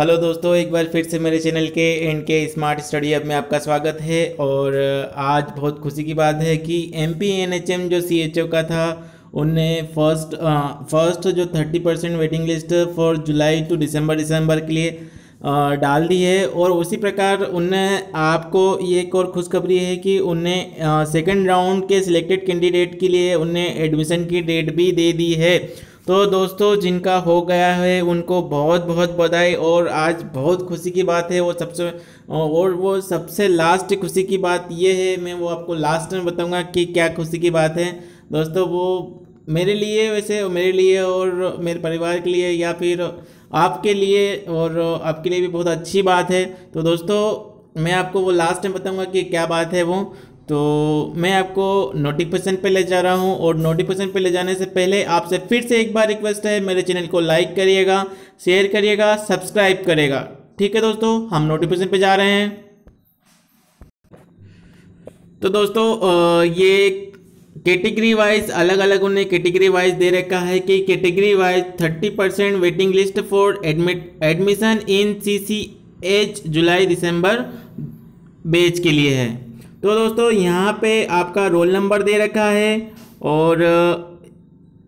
hello दोस्तों एक बार फिर से मेरे चैनल के एंड के स्मार्ट स्टडी अब में आपका स्वागत है और आज बहुत खुशी की बात है कि M P N H M जो सी एच ओ का था उनने फर्स्ट फर्स्ट जो thirty percent waiting list for July to December December के लिए आ, डाल दी है और उसी प्रकार उनने आपको ये एक और खुशखबरी है कि उनने सेकेंड राउंड के सिलेक्टेड कैंडिडेट के लिए उनने एडमिशन की डेट भी दे दी है तो दोस्तों जिनका हो गया है उनको बहुत बहुत बधाई और आज बहुत खुशी की बात है वो सबसे और वो सबसे लास्ट खुशी की बात ये है मैं वो आपको लास्ट में बताऊंगा कि क्या खुशी की बात है दोस्तों वो मेरे लिए वैसे मेरे लिए और मेरे परिवार के लिए या फिर आपके लिए और आपके लिए भी बहुत अच्छी बात है तो दोस्तों मैं आपको वो लास्ट में बताऊंगा कि क्या बात है वो तो मैं आपको नोटिफिकेशन पे ले जा रहा हूँ और नोटिफिकेशन पे ले जाने से पहले आपसे फिर से एक बार रिक्वेस्ट है मेरे चैनल को लाइक करिएगा शेयर करिएगा सब्सक्राइब करेगा ठीक है दोस्तों हम नोटिफिकेशन पे जा रहे हैं तो दोस्तों ये कैटेगरी वाइज अलग अलग उन्हें कैटेगरी वाइज दे रखा है कि category wise thirty percent waiting list for admit admission in C C H July December batch के लिए है तो दोस्तों यहाँ पे आपका रोल नंबर दे रखा है और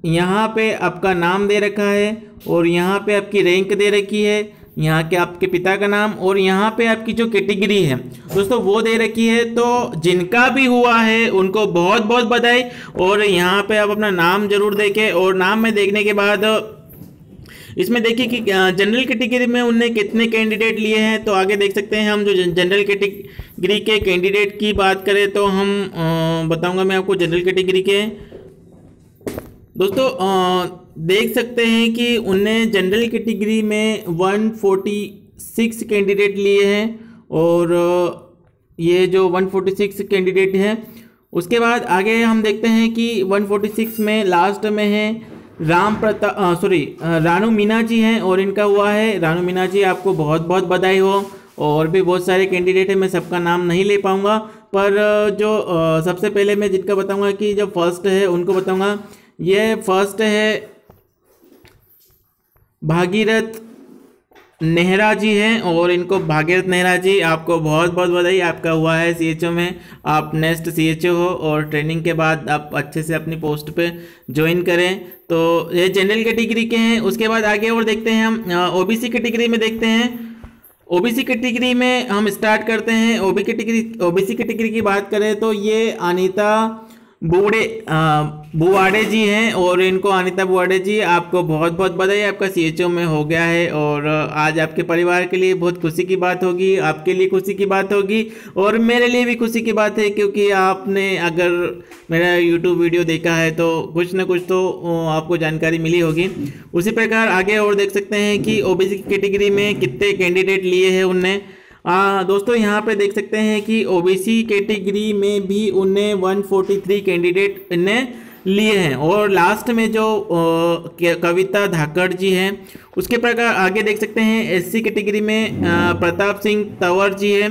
यहाँ पे आपका नाम दे रखा है और यहाँ पे आपकी रैंक दे रखी है यहाँ के आपके पिता का नाम और यहाँ पे आपकी जो कैटेगरी है दोस्तों वो दे रखी है तो जिनका भी हुआ है उनको बहुत बहुत बधाई और यहाँ पे आप अपना नाम जरूर देखें और नाम में देखने के बाद इसमें देखिए कि जनरल कैटेगरी में उनने कितने कैंडिडेट लिए हैं तो आगे देख सकते हैं हम जो जनरल कैटेगरी के कैंडिडेट की बात करें तो हम बताऊंगा मैं आपको जनरल कैटेगरी के दोस्तों देख सकते हैं कि उनने जनरल कैटेगरी में वन फोर्टी सिक्स कैंडिडेट लिए हैं और ये जो वन फोर्टी सिक्स कैंडिडेट हैं उसके बाद आगे हम देखते हैं कि 146 में लास्ट में है राम प्रताप सॉरी रानू मीना जी हैं और इनका हुआ है रानू मीना जी आपको बहुत बहुत बधाई हो और भी बहुत सारे कैंडिडेट हैं मैं सबका नाम नहीं ले पाऊँगा पर जो सबसे पहले मैं जिनका बताऊँगा कि जो फर्स्ट है उनको बताऊँगा ये फर्स्ट है भागीरथ नेहरा जी हैं और इनको भागीरथ नेहरा जी आपको बहुत बहुत बधाई आपका हुआ है सीएचओ में आप नेक्स्ट सीएचओ हो और ट्रेनिंग के बाद आप अच्छे से अपनी पोस्ट पे ज्वाइन करें तो ये जनरल कैटेगरी के, के हैं उसके बाद आगे और देखते हैं हम ओबीसी कैटेगरी में देखते हैं ओबीसी कैटेगरी में हम स्टार्ट करते हैं ओबी कैटेगरी ओबीसी कैटेगरी की बात करें तो ये अनिता बूढ़े बुवाड़े जी हैं और इनको अनिता बुआड़े जी आपको बहुत बहुत बधाई आपका ओ में हो गया है और आज आपके परिवार के लिए बहुत खुशी की बात होगी आपके लिए खुशी की बात होगी और मेरे लिए भी खुशी की बात है क्योंकि आपने अगर मेरा यूट्यूब वीडियो देखा है तो कुछ ना कुछ तो आपको जानकारी मिली होगी उसी प्रकार आगे और देख सकते हैं कि सी की कैटेगरी में कितने कैंडिडेट लिए हैं उनने आ, दोस्तों यहाँ पे देख सकते हैं कि ओबीसी कैटेगरी में भी उन्हें 143 कैंडिडेट ने लिए हैं और लास्ट में जो कविता धाकड़ जी हैं उसके प्रकार आगे देख सकते हैं एससी कैटेगरी में प्रताप सिंह तंवर जी हैं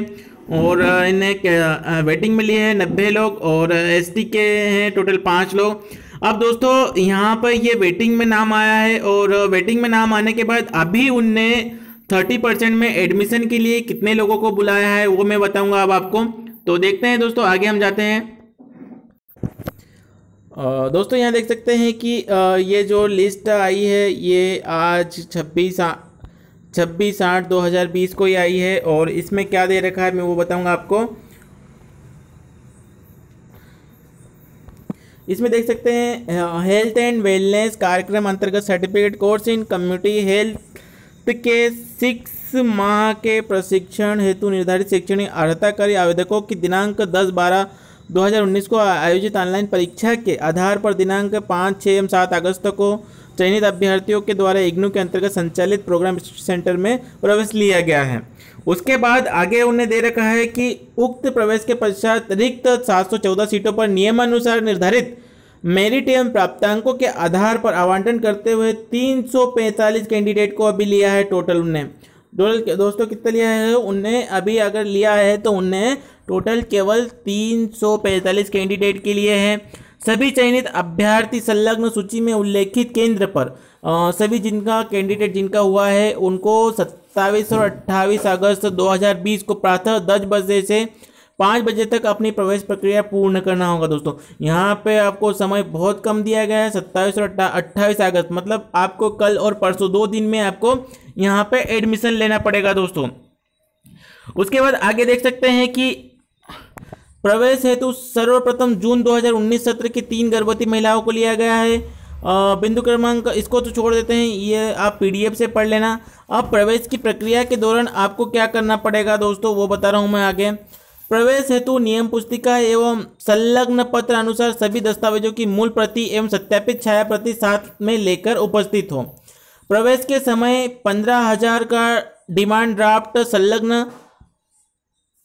और इन्हें वेटिंग में लिए हैं नब्बे लोग और एसटी के हैं टोटल पाँच लोग अब दोस्तों यहाँ पर ये वेटिंग में नाम आया है और वेटिंग में नाम आने के बाद अभी उनने थर्टी परसेंट में एडमिशन के लिए कितने लोगों को बुलाया है वो मैं बताऊंगा अब आपको तो देखते हैं दोस्तों आगे हम जाते हैं दोस्तों यहाँ देख सकते हैं कि ये जो लिस्ट आई है ये आज छब्बीस छब्बीस आठ दो हज़ार बीस को ही आई है और इसमें क्या दे रखा है मैं वो बताऊंगा आपको इसमें देख सकते हैं हेल्थ एंड वेलनेस कार्यक्रम अंतर्गत certificate course in community health के सिक्स माह के प्रशिक्षण हेतु निर्धारित शैक्षणिक अर्हता करी आवेदकों की दिनांक दस बारह 2019 को आयोजित ऑनलाइन परीक्षा के आधार पर दिनांक पाँच छः एवं सात अगस्त को चयनित अभ्यर्थियों के द्वारा इग्नू के अंतर्गत संचालित प्रोग्राम सेंटर में प्रवेश लिया गया है उसके बाद आगे उन्हें दे रखा है कि उक्त प्रवेश के पश्चात रिक्त सात सीटों पर नियमानुसार निर्धारित मेरिट एवं प्राप्तांकों के आधार पर आवंटन करते हुए तीन कैंडिडेट को अभी लिया है टोटल उन्हें टोटल दोस्तों कितना लिया है उनने अभी अगर लिया है तो उनने टोटल केवल तीन कैंडिडेट के लिए है सभी चयनित अभ्यर्थी संलग्न सूची में उल्लेखित केंद्र पर आ, सभी जिनका कैंडिडेट जिनका हुआ है उनको सत्ताईस और अट्ठाईस अगस्त 2020 को प्रातः दस बजे से पाँच बजे तक अपनी प्रवेश प्रक्रिया पूर्ण करना होगा दोस्तों यहाँ पे आपको समय बहुत कम दिया गया है सत्ताईस और अट्ठाईस अगस्त मतलब आपको कल और परसों दो दिन में आपको यहाँ पे एडमिशन लेना पड़ेगा दोस्तों उसके बाद आगे देख सकते हैं कि प्रवेश हेतु सर्वप्रथम जून 2019 सत्र की तीन गर्भवती महिलाओं को लिया गया है बिंदु क्रमांक इसको तो छोड़ देते हैं ये आप पीडीएफ से पढ़ लेना अब प्रवेश की प्रक्रिया के दौरान आपको क्या करना पड़ेगा दोस्तों वो बता रहा हूँ मैं आगे प्रवेश हेतु नियम पुस्तिका एवं संलग्न पत्र अनुसार सभी दस्तावेजों की मूल प्रति एवं सत्यापित छाया प्रति साथ में लेकर उपस्थित हो प्रवेश के समय पंद्रह हजार का डिमांड ड्राफ्ट संलग्न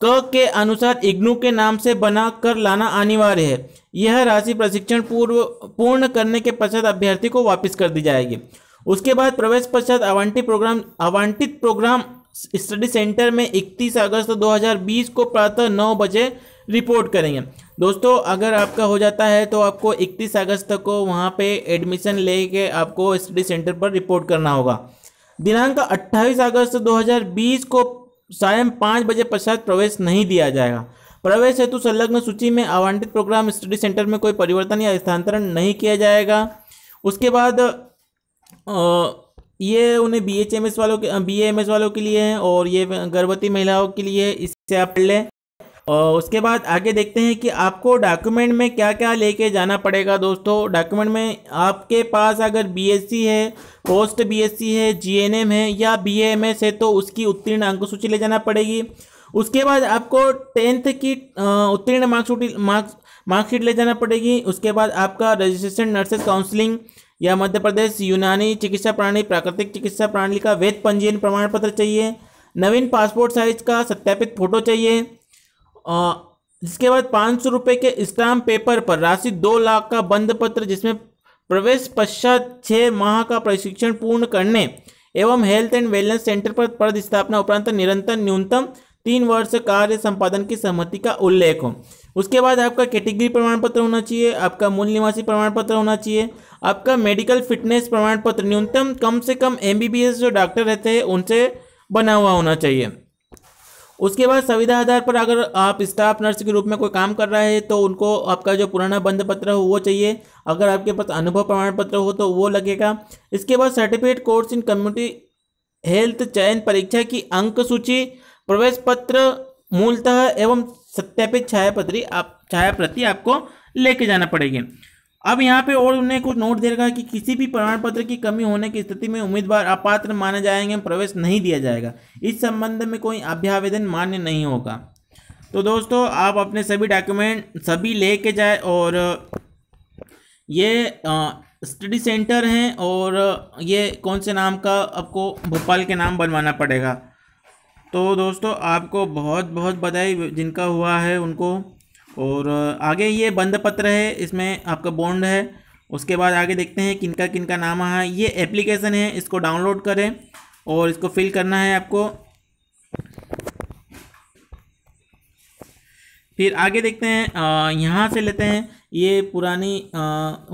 क के अनुसार इग्नू के नाम से बना कर लाना अनिवार्य है यह राशि प्रशिक्षण पूर्व पूर्ण करने के पश्चात अभ्यर्थी को वापस कर दी जाएगी उसके बाद प्रवेश पश्चात आवंटित प्रोग्राम आवंटित प्रोग्राम स्टडी सेंटर में 31 अगस्त 2020 को प्रातः नौ बजे रिपोर्ट करेंगे दोस्तों अगर आपका हो जाता है तो आपको 31 अगस्त तक को वहाँ पे एडमिशन लेके आपको स्टडी सेंटर पर रिपोर्ट करना होगा दिनांक 28 अगस्त 2020 को सायं पाँच बजे पश्चात प्रवेश नहीं दिया जाएगा प्रवेश हेतु संलग्न सूची में आवंटित प्रोग्राम स्टडी सेंटर में कोई परिवर्तन या स्थानांतरण नहीं किया जाएगा उसके बाद आ, ये उन्हें बी एच एम एस वालों के बी एम एस वालों के लिए है और ये गर्भवती महिलाओं के लिए इससे आप पढ़ लें और उसके बाद आगे देखते हैं कि आपको डॉक्यूमेंट में क्या क्या लेके जाना पड़ेगा दोस्तों डॉक्यूमेंट में आपके पास अगर बीएससी है पोस्ट बीएससी है जीएनएम है या एस है तो उसकी उत्तीर्ण अंक सूची ले जाना पड़ेगी उसके बाद आपको टेंथ की उत्तीर्ण मार्क्सूटी मार्क्स मार्कशीट ले जाना पड़ेगी उसके बाद आपका रजिस्ट्रेशन नर्सेज काउंसलिंग या मध्य प्रदेश यूनानी चिकित्सा प्रणाली प्राकृतिक चिकित्सा प्रणाली का वैध पंजीयन प्रमाण पत्र चाहिए नवीन पासपोर्ट साइज का सत्यापित फोटो चाहिए जिसके बाद पाँच सौ रुपये के स्टाम्प पेपर पर राशि दो लाख का बंद पत्र जिसमें प्रवेश पश्चात छः माह का प्रशिक्षण पूर्ण करने एवं हेल्थ एंड वेलनेस सेंटर पर पद स्थापना उपरांत निरंतर न्यूनतम तीन वर्ष कार्य संपादन की सहमति का उल्लेख हो उसके बाद आपका कैटेगरी प्रमाण पत्र होना चाहिए आपका मूल निवासी प्रमाण पत्र होना चाहिए आपका मेडिकल फिटनेस प्रमाण पत्र न्यूनतम कम से कम एम जो डॉक्टर रहते हैं उनसे बना हुआ होना चाहिए उसके बाद संविधा आधार पर अगर आप स्टाफ नर्स के रूप में कोई काम कर रहा है तो उनको आपका जो पुराना बंद पत्र हो वो चाहिए अगर आपके पास अनुभव प्रमाण पत्र हो तो वो लगेगा इसके बाद certificate course in community health चयन परीक्षा की अंक सूची प्रवेश पत्र मूलतः एवं सत्यापित छायापत्री आप छाया प्रति आपको लेके जाना पड़ेगी अब यहाँ पे और उन्हें कुछ नोट दे रखा है कि किसी भी प्रमाण पत्र की कमी होने की स्थिति में उम्मीदवार अपात्र माने जाएंगे प्रवेश नहीं दिया जाएगा इस संबंध में कोई अभ्यावेदन मान्य नहीं होगा तो दोस्तों आप अपने सभी डॉक्यूमेंट सभी ले के जाए और ये स्टडी सेंटर हैं और ये कौन से नाम का आपको भोपाल के नाम बनवाना पड़ेगा तो दोस्तों आपको बहुत बहुत बधाई जिनका हुआ है उनको और आगे ये बंद पत्र है इसमें आपका बॉन्ड है उसके बाद आगे देखते हैं किनका किनका नाम है ये एप्लीकेशन है इसको डाउनलोड करें और इसको फिल करना है आपको फिर आगे देखते हैं यहाँ से लेते हैं ये पुरानी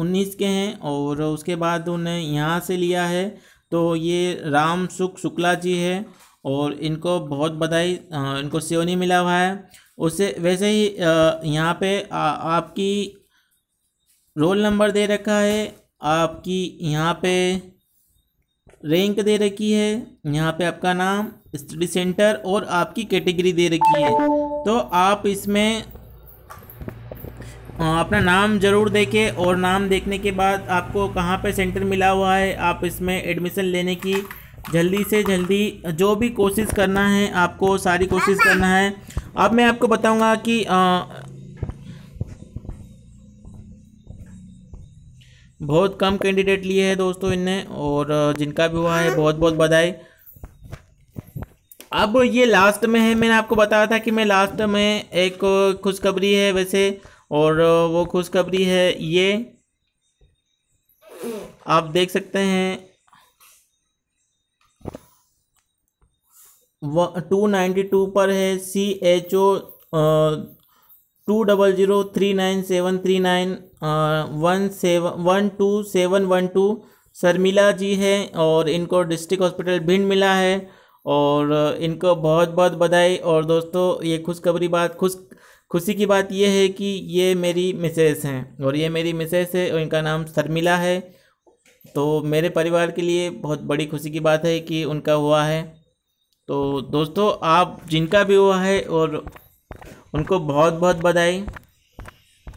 उन्नीस के हैं और उसके बाद उन्हें यहाँ से लिया है तो ये राम सुख शुक्ला जी है और इनको बहुत बधाई इनको नहीं मिला हुआ है उसे वैसे ही यहाँ पे आ, आपकी रोल नंबर दे रखा है आपकी यहाँ पे रैंक दे रखी है यहाँ पे आपका नाम स्टडी सेंटर और आपकी कैटेगरी दे रखी है तो आप इसमें अपना नाम ज़रूर देखें और नाम देखने के बाद आपको कहाँ पे सेंटर मिला हुआ है आप इसमें एडमिशन लेने की जल्दी से जल्दी जो भी कोशिश करना है आपको सारी कोशिश करना है अब मैं आपको बताऊंगा कि आ, बहुत कम कैंडिडेट लिए हैं दोस्तों इनने और जिनका भी हुआ है बहुत बहुत बधाई अब ये लास्ट में है मैंने आपको बताया था कि मैं लास्ट में एक खुशखबरी है वैसे और वो खुशखबरी है ये आप देख सकते हैं टू नाइन्टी टू पर है C H O two double zero three nine seven three nine one seven one two seven one two Sharmila ji है और इनको डिस्ट्रिक्ट हॉस्पिटल भिंड मिला है और इनको बहुत बहुत बधाई और दोस्तों ये खुशखबरी बात खुश खुशी की बात यह है कि ये मेरी मिसेस हैं और ये मेरी मिसेस है और इनका नाम शर्मिला है तो मेरे परिवार के लिए बहुत बड़ी खुशी की बात है कि उनका हुआ है तो दोस्तों आप जिनका भी हुआ है और उनको बहुत बहुत बधाई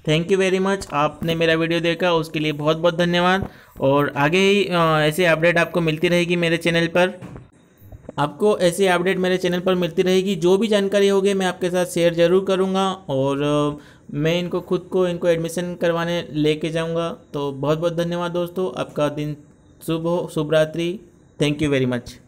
थैंक यू वेरी मच आपने मेरा वीडियो देखा उसके लिए बहुत बहुत धन्यवाद और आगे ही ऐसे अपडेट आपको मिलती रहेगी मेरे चैनल पर आपको ऐसे अपडेट मेरे चैनल पर मिलती रहेगी जो भी जानकारी होगी मैं आपके साथ शेयर ज़रूर करूँगा और मैं इनको खुद को इनको एडमिशन करवाने लेके जाऊँगा तो बहुत बहुत धन्यवाद दोस्तों आपका दिन शुभ हो शुभ रात्रि थैंक यू वेरी मच